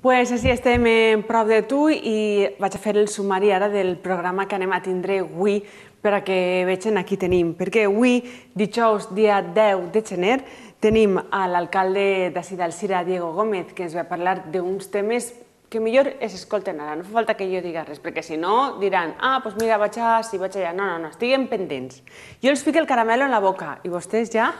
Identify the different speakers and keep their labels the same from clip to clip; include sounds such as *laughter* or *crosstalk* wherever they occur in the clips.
Speaker 1: Pues així estem en prop de tu i vaig a fer el sumari ara del programa que anem a tindre avui perquè vegin aquí tenim. Perquè avui, dijous, dia 10 de gener, tenim a l'alcalde de Sidalcira, Diego Gómez, que ens va parlar d'uns temes que millor es escolten ara, no fa falta que jo diga res, perquè si no diran, ah, doncs mira, vaig a, si vaig allà, no, no, no, estiguen pendents. Jo els fico el caramelo en la boca, i vostès ja?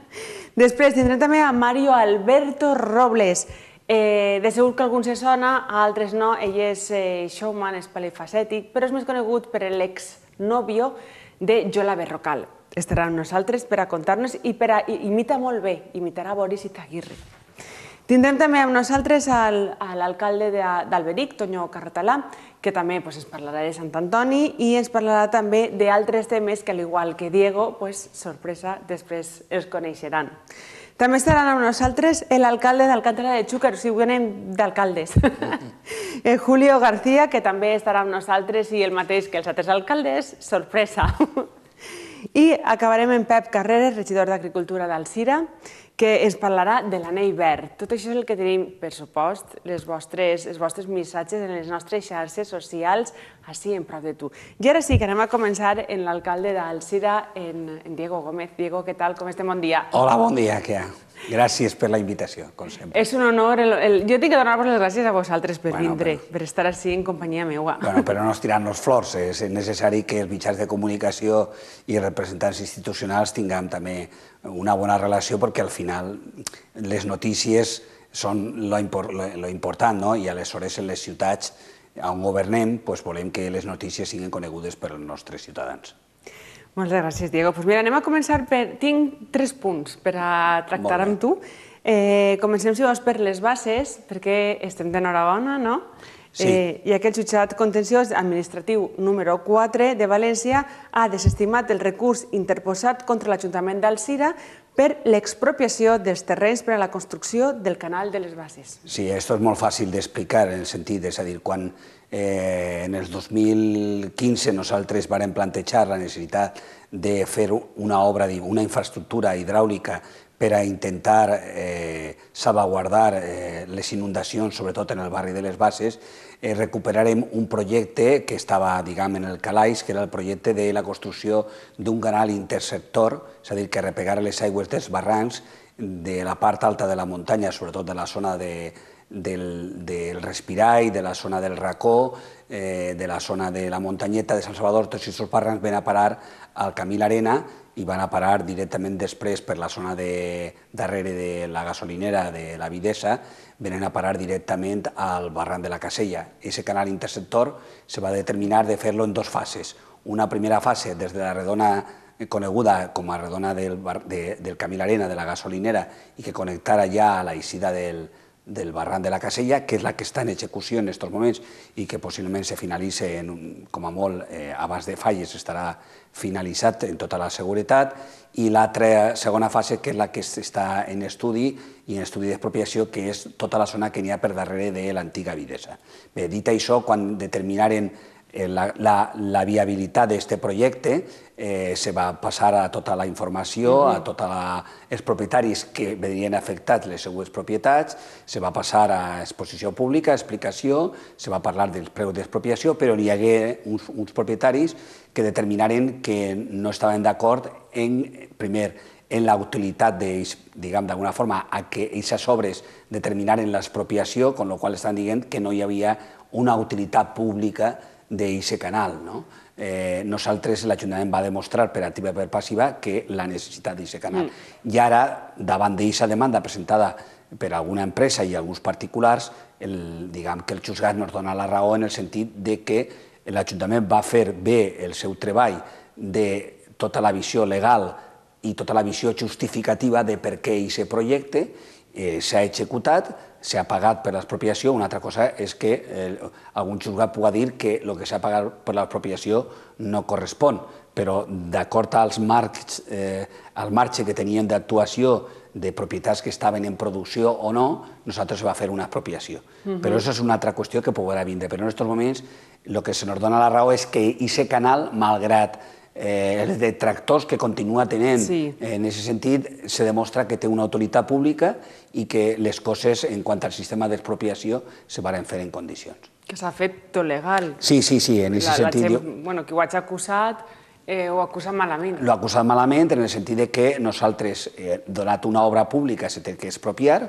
Speaker 1: *laughs* Després tindrem també a Mario Alberto Robles, Eh, de segur que alguns se sona, a altres no. Ell és eh, showman, és polifacètic, però és més conegut per l'ex-nòvio de Jola Berrocal. Estarà amb nosaltres per a contar-nos i per a, i, imita molt bé, imitarà Boris Itaguirre. Tindrem també amb nosaltres al, l'alcalde d'Alberic, Toño Carretalà, que també pues, ens parlarà de Sant Antoni i ens parlarà també d'altres temes que, al igual que Diego, pues, sorpresa, després els coneixeran. També estaran amb nosaltres l'alcalde d'Alcàntara de Xúquer, o sigui, anem d'alcaldes. *laughs* eh, Julio García, que també estarà amb nosaltres, i el mateix que els altres alcaldes, sorpresa. I acabarem amb Pep Carreres, regidor d'Agricultura d'Alcira, que ens parlarà de l'anell verd. Tot això és el que tenim, per supost, les vostres, els vostres missatges en les nostres xarxes socials, així en prop de tu. I ara sí que anem a començar en l'alcalde d'Alcira, en, en Diego Gómez. Diego, què tal? Com estem? Bon dia. Hola, bon dia,
Speaker 2: què hi ha? Gràcies per la invitació, com sempre.
Speaker 1: És un honor. El, el... Jo tinc que donar-vos les gràcies a vosaltres per bueno, vindre, però... per estar així en companyia meua.
Speaker 2: Bueno, però *laughs* no estirant-nos flors. Eh? És necessari que els mitjans de comunicació i representants institucionals tinguem també una bona relació perquè al final les notícies són lo, impor lo, lo important, no? I aleshores en les ciutats on governem pues volem que les notícies siguin conegudes per als nostres ciutadans.
Speaker 1: Moltes gràcies, Diego. Pues mira, anem a començar per... Tinc tres punts per a tractar amb tu. Eh, comencem, si vols, per les bases, perquè estem d'enhorabona, no? Sí. Eh, I aquest jutjat contenciós administratiu número 4 de València ha desestimat el recurs interposat contra l'Ajuntament d'Alcira per l'expropiació dels terrenys per a la construcció del canal de les bases.
Speaker 2: Sí, això és molt fàcil d'explicar, en el sentit, és a dir, quan Eh, en el 2015 nosaltres vam plantejar la necessitat de fer una obra, una infraestructura hidràulica per a intentar eh, salvaguardar eh, les inundacions, sobretot en el barri de les Bases, eh, recuperarem un projecte que estava diguem, en el Calais, que era el projecte de la construcció d'un canal intersector, és a dir, que repegara les aigües dels barrancs de la part alta de la muntanya, sobretot de la zona de, del, del Respirai, de la zona del Racó, eh, de la zona de la Muntanyeta de Sant Salvador, tots aquests seus barrancs van a parar al camí l'Arena i van a parar directament després per la zona de, darrere de la gasolinera de la Videsa, venen a parar directament al barranc de la Casella. Ese canal interceptor se va determinar de fer-lo en dos fases. Una primera fase des de la redona eh, coneguda com a redona del, bar, de, del camí l'Arena de la gasolinera i que connectara ja a la Isida del, del barran de la Casella, que és la que està en execució en aquests moments i que possiblement se finalitzi en com a molt eh, abans de falles estarà finalitzat en tota la seguretat i l'altra segona fase que és la que està en estudi i en estudi d'expropiació que és tota la zona que n'hi ha per darrere de l'antiga Videsa. Bé, dit això, quan determinaren Eh, la, la, la, viabilitat d'aquest projecte eh, se va passar a tota la informació, a tots els propietaris que vedrien afectats les seues propietats, se va passar a exposició pública, a explicació, se va parlar dels preus d'expropiació, però hi hagué uns, uns propietaris que determinaren que no estaven d'acord en, primer, en la utilitat d'ells, diguem d'alguna forma, a que aquestes obres determinaren l'expropiació, amb la qual estan dient que no hi havia una utilitat pública d'aquest canal. No? Eh, nosaltres, l'Ajuntament va demostrar per activa i per passiva que la necessitat d'aquest canal. Mm. I ara, davant d'aquesta demanda presentada per alguna empresa i alguns particulars, el, diguem que el Xusgat ens dona la raó en el sentit de que l'Ajuntament va fer bé el seu treball de tota la visió legal i tota la visió justificativa de per què aquest projecte eh, s'ha executat, s'ha pagat per l'expropiació, una altra cosa és que eh, algun jutgat pugui dir que el que s'ha pagat per l'expropiació no correspon, però d'acord als marcs, eh, al marge que tenien d'actuació de propietats que estaven en producció o no, nosaltres va fer una expropiació. Uh -huh. Però això és una altra qüestió que podrà vindre. Però en aquests moments el que se nos dona la raó és que aquest canal, malgrat eh, els detractors que continua tenent. Sí. En aquest sentit, se demostra que té una autoritat pública i que les coses, en quant al sistema d'expropiació, se van fer en condicions.
Speaker 1: Que s'ha fet tot legal.
Speaker 2: Sí, sí, sí, en aquest sentit... Jo...
Speaker 1: Bueno, que ho haig acusat eh, ho
Speaker 2: acusat malament. L'ha acusat malament en el sentit de que nosaltres, eh, donat una obra pública, se té que expropiar,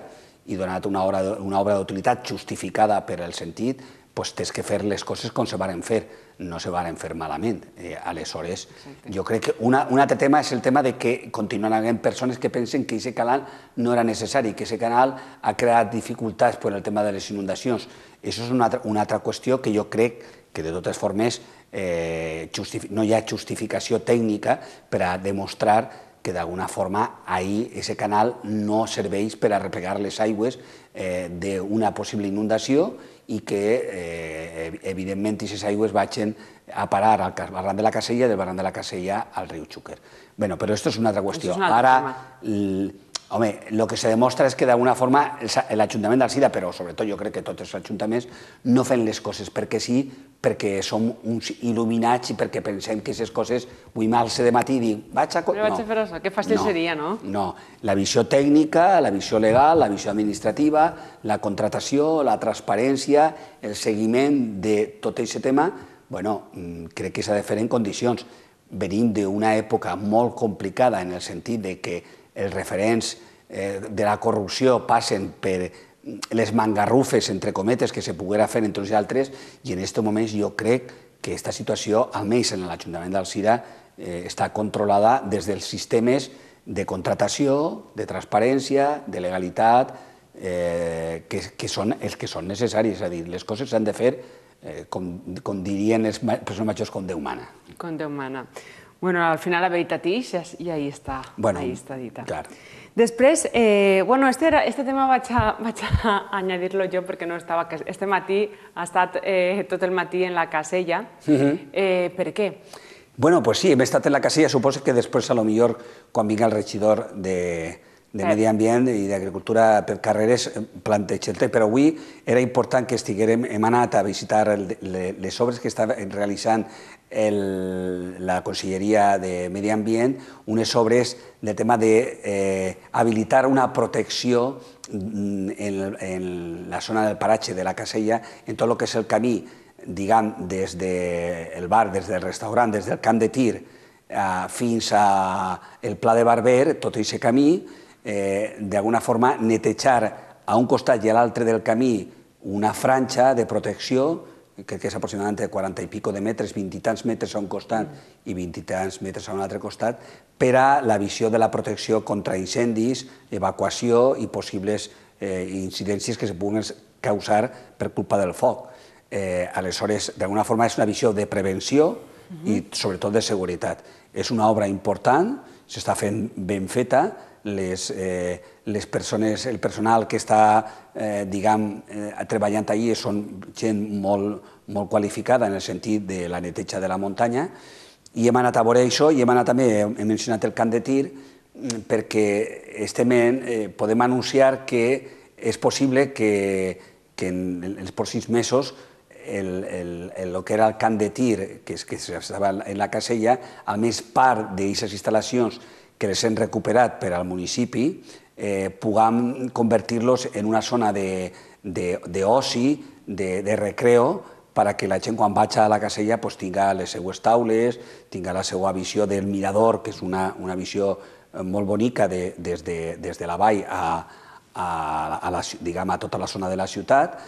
Speaker 2: i donat una obra, una obra d'utilitat justificada per el sentit, pues tens que fer les coses com se varen fer, no se varen fer malament. Eh, aleshores, Exacte. jo crec que una, un altre tema és el tema de que continuen havent persones que pensen que aquest canal no era necessari, que aquest canal ha creat dificultats per el tema de les inundacions. Això és una altra, una altra qüestió que jo crec que de totes formes eh, no hi ha justificació tècnica per a demostrar que d'alguna forma ahir aquest canal no serveix per a replegar les aigües eh, d'una possible inundació i que, eh, evidentment, aquestes aigües vagin a parar al barran de la Casella i del barran de la Casella al riu Xúquer. Bueno, però això és una altra qüestió. Una altra Ara, home, el que se demostra és que d'alguna forma l'Ajuntament d'Alcida, però sobretot jo crec que tots els ajuntaments, no fan les coses perquè sí, perquè som uns il·luminats i perquè pensem que aquestes coses... Vull mal-se de matí i dir, vaig a... Però no. vaig a
Speaker 1: fer això, que fàcil no. seria, no?
Speaker 2: No, la visió tècnica, la visió legal, la visió administrativa, la contratació, la transparència, el seguiment de tot aquest tema, bueno, mm, crec que s'ha de fer en condicions. Venim d'una època molt complicada en el sentit de que els referents eh, de la corrupció passen per les mangarrufes, entre cometes, que se poguera fer entre uns i altres, i en aquests moments jo crec que aquesta situació, almenys en l'Ajuntament d'Alcira, eh, està controlada des dels sistemes de contratació, de transparència, de legalitat, eh, que, que són els que són necessaris. És a dir, les coses s'han de fer, eh, com, com dirien els persones majors, com Déu mana.
Speaker 1: Com Déu mana. Bueno, al final la veritat és, i ahir està, bueno, ahí està dita. Clar. Després, eh, bueno, este, era, este tema vaig a, *laughs* vaig a añadir-lo jo perquè no estava... Este matí ha estat eh, tot el matí en la casella. Uh -huh. eh, per què?
Speaker 2: Bueno, pues sí, hem estat en la casella. Suposo que després, a lo millor, quan vingui el regidor de, de sí. Medi Ambient i d'Agricultura per Carreres eh, planteig el tema, però avui era important que estiguérem, hem anat a visitar les obres que estaven realitzant el, la Conselleria de Medi Ambient unes obres del tema de eh, habilitar una protecció mm, en, en la zona del paratge de la Casella, en tot el que és el camí, diguem, des del bar, des del restaurant, des del camp de tir, eh, fins al Pla de Barber, tot aquest camí, eh, d'alguna forma netejar a un costat i a l'altre del camí una franja de protecció que, que és aproximadament de 40 i pico de metres, 20 i tants metres a un costat mm. i 20 i tants metres a un altre costat, per a la visió de la protecció contra incendis, evacuació i possibles eh, incidències que se puguen causar per culpa del foc. Eh, aleshores, d'alguna forma, és una visió de prevenció mm -hmm. i, sobretot, de seguretat. És una obra important, s'està fent ben feta, les, eh, les persones, el personal que està eh, diguem, eh, treballant allí són gent molt, molt qualificada en el sentit de la neteja de la muntanya, i hem anat a veure això i hem anat també, he mencionat el camp de tir, mm, perquè estem en, eh, podem anunciar que és possible que, que en els pròxims mesos el, el, el, el que era el camp de tir, que, és, que estava en la casella, a més part d'aquestes instal·lacions que les hem recuperat per al municipi, eh, puguem convertir-los en una zona d'oci, de, de, de recreo, perquè que la gent quan vaig a la casella pues, tinga les seues taules, tinga la seva visió del mirador, que és una, una visió eh, molt bonica de, des, de, des de la vall a, a, a, la, diguem, a tota la zona de la ciutat,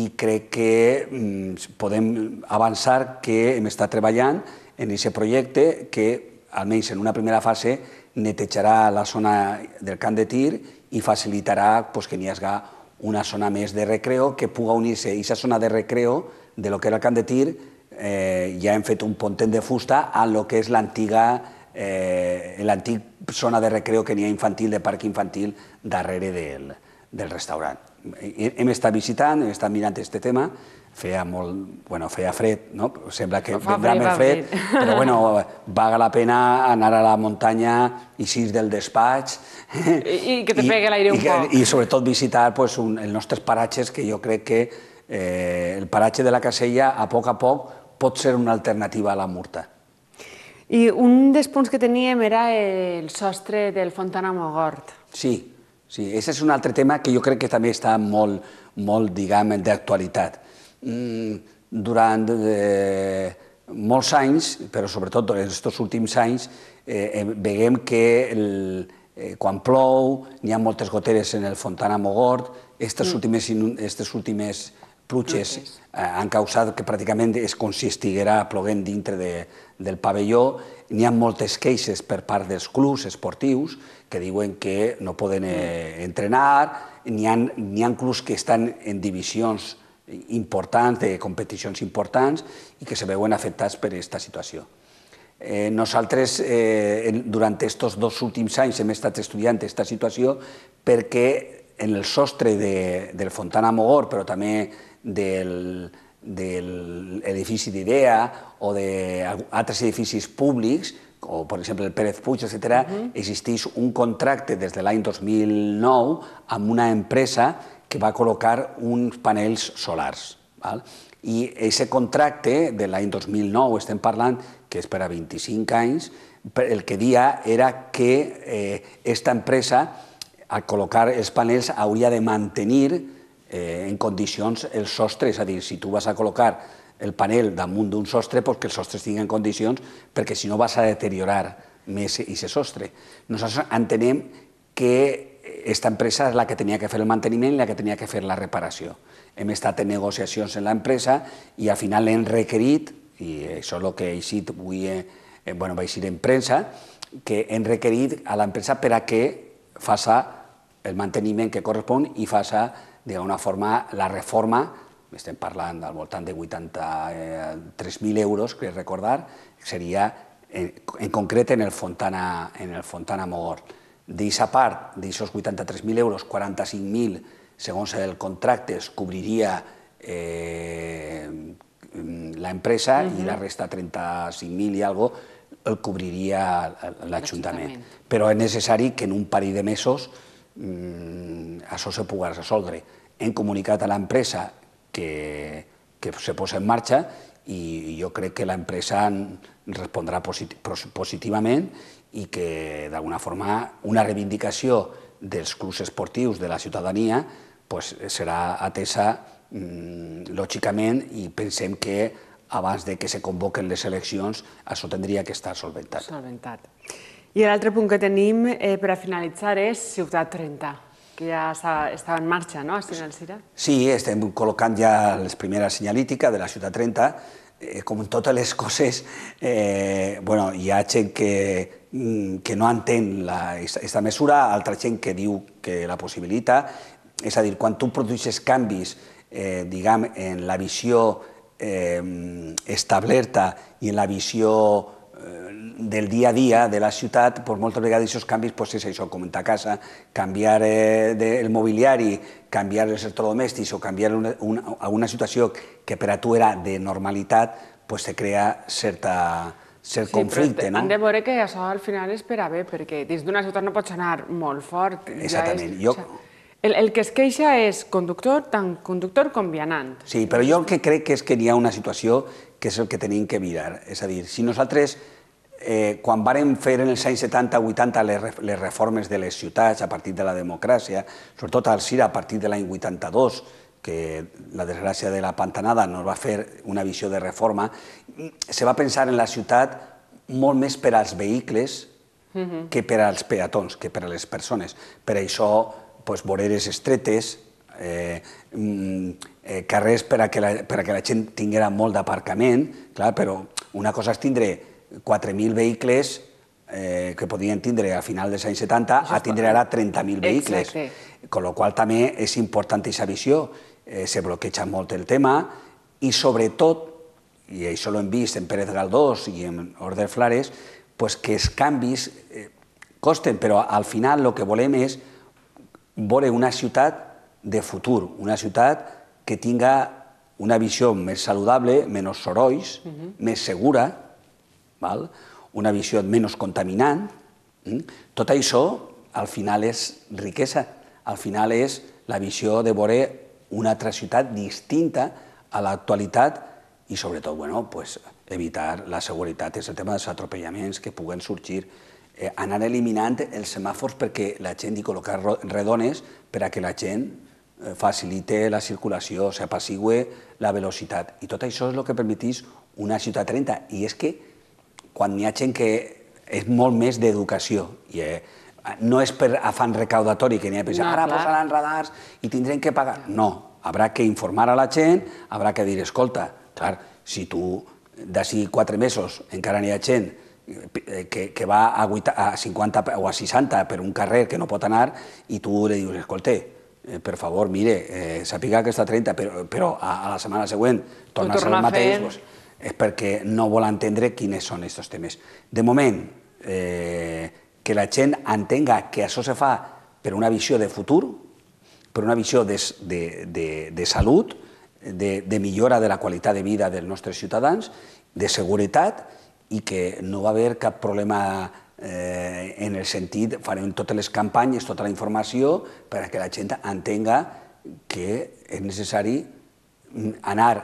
Speaker 2: i crec que mm, podem avançar que hem estat treballant en aquest projecte que, almenys en una primera fase, netejarà la zona del camp de tir i facilitarà pues, que n'hi hagi una zona més de recreo que puga unir-se a aquesta zona de recreo de lo que era el camp de tir eh, ja hem fet un pontent de fusta a lo que és l'antiga eh, l'antic zona de recreo que n'hi ha infantil, de parc infantil, darrere del, del restaurant. Hem estat visitant, hem estat mirant aquest tema, feia molt, bueno, feia fred, no? Sembla que va vendrà més fred, *laughs* però bueno, vaga la pena anar a la muntanya i sis del despatx. I, i que te pegue pegui l'aire un i, poc. I sobretot visitar pues, un, els nostres paratges, que jo crec que eh, el paratge de la Casella, a poc a poc, pot ser una alternativa a la murta. I un
Speaker 1: dels punts que teníem era el sostre del Fontana Mogort.
Speaker 2: Sí, sí, aquest és un altre tema que jo crec que també està molt, molt diguem, d'actualitat Mm, durant eh, molts anys, però sobretot en aquests últims anys, eh, eh veiem que el, eh, quan plou hi ha moltes goteres en el Fontana Mogort, aquestes mm. últimes, estes últimes pluges eh, han causat que pràcticament és com si estiguera ploguent dintre de, del pavelló. N'hi ha moltes queixes per part dels clubs esportius que diuen que no poden eh, mm. entrenar, n'hi ha, ha clubs que estan en divisions importants, de competicions importants, i que se veuen afectats per aquesta situació. Eh, nosaltres, eh, durant aquests dos últims anys, hem estat estudiant aquesta situació perquè en el sostre de, del Fontana Mogor, però també del, de l'edifici d'Idea o d'altres edificis públics, o per exemple el Pérez Puig, etc., uh existeix un contracte des de l'any 2009 amb una empresa que va col·locar uns panells solars. Val? I aquest contracte de l'any 2009, estem parlant que és per a 25 anys, el que dia era que eh, esta empresa, al col·locar els panells, hauria de mantenir eh, en condicions el sostre, és a dir, si tu vas a col·locar el panel damunt d'un sostre, doncs que els sostres tinguin condicions, perquè si no vas a deteriorar més aquest sostre. Nosaltres entenem que esta empresa és la que tenia que fer el manteniment i la que tenia que fer la reparació. Hem estat en negociacions en l'empresa i al final l'hem requerit, i això és el que he eixit avui, eh, eh, bueno, va ir en premsa, que hem requerit a l'empresa per a que faça el manteniment que correspon i faça d'alguna forma la reforma estem parlant al voltant de 83.000 euros, crec recordar, seria en, eh, en concret en el Fontana, en el Fontana Mogor. D'eixa part, d'aquests 83.000 euros, 45.000, segons el contracte, es cobriria eh, l'empresa uh -huh. i la resta, 35.000 i algo, el cobriria l'Ajuntament. Però és necessari que en un parell de mesos mm, això se pugui resoldre. Hem comunicat a l'empresa que, que se posa en marxa i jo crec que l'empresa respondrà posit positivament i que d'alguna forma una reivindicació dels clubs esportius de la ciutadania pues, serà atesa mm, lògicament i pensem que abans de que se convoquen les eleccions això tindria que estar solventat. Solventat.
Speaker 1: I l'altre punt que tenim eh, per a finalitzar és Ciutat 30, que ja està en marxa, no?, a Sinalcira.
Speaker 2: Sí, estem col·locant ja les primeres senyalítiques de la Ciutat 30, eh, com en totes les coses, eh, bueno, hi ha gent que, mm, que no entén aquesta mesura, altra gent que diu que la possibilita. És a dir, quan tu produeixes canvis eh, diguem, en la visió eh, establerta i en la visió Eh, del dia a dia de la ciutat, doncs moltes vegades aquests canvis doncs és això, com a casa, canviar eh, el mobiliari, canviar els electrodomèstics o canviar una, una, una situació que per a tu era de normalitat, doncs se crea certa, cert sí, conflicte, no? Hem de
Speaker 1: veure que això al final és per a bé, perquè dins d'una ciutat no pots anar molt fort. Exactament. Ja és, jo... O sigui, el, el que es queixa és conductor, tant conductor com vianant.
Speaker 2: Sí, però jo el que crec que és que hi ha una situació que és el que tenim que mirar. És a dir, si nosaltres, eh, quan vàrem fer en els anys 70-80 les, les reformes de les ciutats a partir de la democràcia, sobretot al CIRA a partir de l'any 82, que la desgràcia de la pantanada no va fer una visió de reforma, se va pensar en la ciutat molt més per als vehicles que per als peatons, que per a les persones. Per això, doncs, voreres estretes, eh, mm, eh, carrers per a, que la, per a que la gent tinguera molt d'aparcament, clar, però una cosa és tindre 4.000 vehicles eh, que podien tindre a final dels anys 70 a tindre ara 30.000 vehicles. Con lo qual també és important aquesta visió. Eh, se bloqueja molt el tema i sobretot, i això ho hem vist en Pérez Galdós i en Order Flares, pues que els canvis eh, costen, però al final el que volem és veure una ciutat de futur, una ciutat que tinga una visió més saludable, menys sorolls, uh mhm. -huh. més segura, val? una visió menys contaminant. Hm? Tot això, al final, és riquesa. Al final és la visió de veure una altra ciutat distinta a l'actualitat i, sobretot, bueno, pues, evitar la seguretat, és el tema dels atropellaments que puguen sorgir, eh, anar eliminant els semàfors perquè la gent i col·locar redones per a que la gent Eh, facilite la circulació, s'apassigüe la velocitat. I tot això és el que permetís una ciutat 30. I és que quan hi ha gent que és molt més d'educació, i eh, no és per afant recaudatori que n'hi ha pensat, no, ara clar. posaran radars i tindrem que pagar. No, habrà que informar a la gent, habrà que dir, escolta, clar, si tu d'ací quatre mesos encara n'hi ha gent eh, que, que va a, a 50 o a 60 per un carrer que no pot anar i tu li dius, escolta, Eh, per favor, mire, eh, sàpiga que està a 30, però, però a, a la setmana següent torna a ser el mateix, pues, doncs, és perquè no vol entendre quines són aquests temes. De moment, eh, que la gent entenga que això se fa per una visió de futur, per una visió de, de, de, de salut, de, de millora de la qualitat de vida dels nostres ciutadans, de seguretat, i que no va haver cap problema eh, en el sentit, farem totes les campanyes, tota la informació per a que la gent entenga que és necessari mm, anar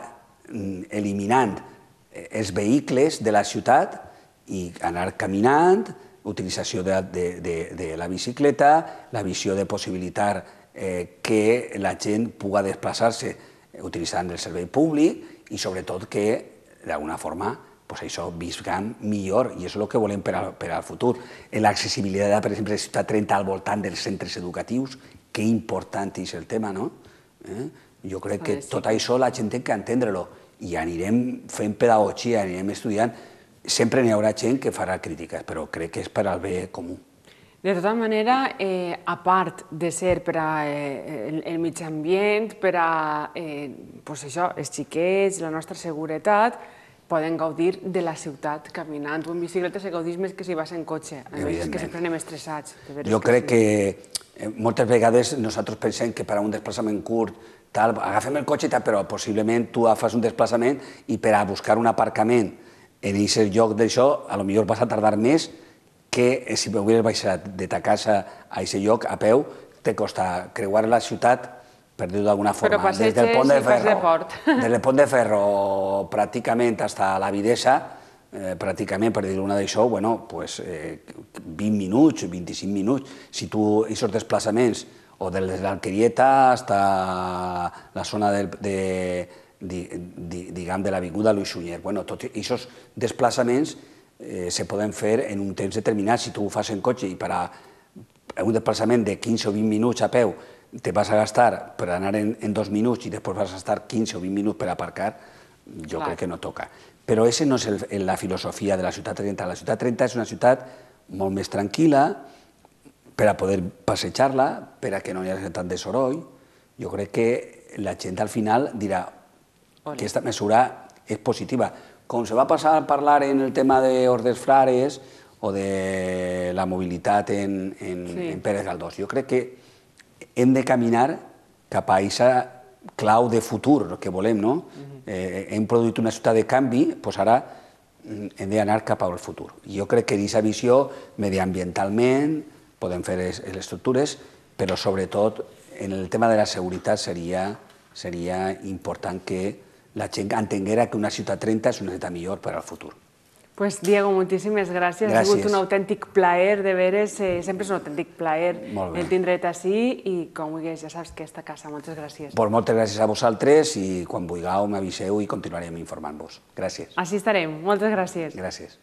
Speaker 2: mm, eliminant eh, els vehicles de la ciutat i anar caminant, utilització de, de, de, de la bicicleta, la visió de possibilitar eh, que la gent puga desplaçar-se eh, utilitzant el servei públic i sobretot que d'alguna forma pues això visquem millor i és el que volem per al, per al futur. L'accessibilitat, per exemple, de Ciutat 30 al voltant dels centres educatius, que important és el tema, no? Eh? Jo crec que tot això la gent té que entendre-lo i anirem fent pedagogia, anirem estudiant. Sempre n'hi haurà gent que farà crítiques, però crec que és per al bé comú.
Speaker 1: De tota manera, eh, a part de ser per a eh, el, el mig ambient, per a eh, pues això, els xiquets, la nostra seguretat, poden gaudir de la ciutat caminant o en bicicleta se gaudís més que si vas en cotxe. A més, és que sempre anem estressats. Jo crec que,
Speaker 2: eh, moltes vegades nosaltres pensem que per a un desplaçament curt tal, agafem el cotxe i tal, però possiblement tu fas un desplaçament i per a buscar un aparcament en aquest lloc d'això, a lo millor vas a tardar més que eh, si hagués baixat de ta casa a aquest lloc a peu, te costa creuar la ciutat per dir-ho d'alguna forma, passeig, des del pont de ferro,
Speaker 1: port. des
Speaker 2: del pont de ferro pràcticament fins a la Videsa, eh, pràcticament, per dir-ho una d'això, bueno, pues, eh, 20 minuts, 25 minuts, si tu, aquests desplaçaments, o de l'Alquerieta fins a la zona del, de, di, di, diguem, de l'Avinguda Luis Sunyer. Bueno, tots aquests desplaçaments eh, se poden fer en un temps determinat, si tu ho fas en cotxe i per a un desplaçament de 15 o 20 minuts a peu te vas a gastar per anar en, en dos minuts y después vas a estar 15 o 20 minuts per aparcar, jo Clar. crec que no toca. Però aquesta no és el, la filosofia de la ciutat 30. La ciutat 30 és una ciutat molt més tranquil·la, per a poder passejar-la, per a que no hi hagi tant de soroll. Jo crec que la gent al final dirà que aquesta mesura és positiva. Com se va passar a parlar en el tema de Ordes frares o de la mobilitat en, en, sí. en Pérez Galdós, jo crec que hem de caminar cap a aquesta clau de futur que volem, no? eh, hem produït una ciutat de canvi, doncs ara mm, hem d'anar cap al futur. Jo crec que d'aquesta visió, mediambientalment, podem fer les, estructures, però sobretot en el tema de la seguretat seria, seria important que la gent entenguera que una ciutat 30 és una ciutat millor per al futur.
Speaker 1: Pues Diego, moltíssimes gràcies. gràcies. Ha sigut un autèntic plaer, de veres. Eh, sempre és un autèntic plaer el tindre't així i com vulguis, ja saps que esta casa. Moltes gràcies.
Speaker 2: Pues moltes gràcies a vosaltres i quan vulgueu m'aviseu i continuarem informant-vos. Gràcies.
Speaker 1: Així estarem. Moltes gràcies. Gràcies.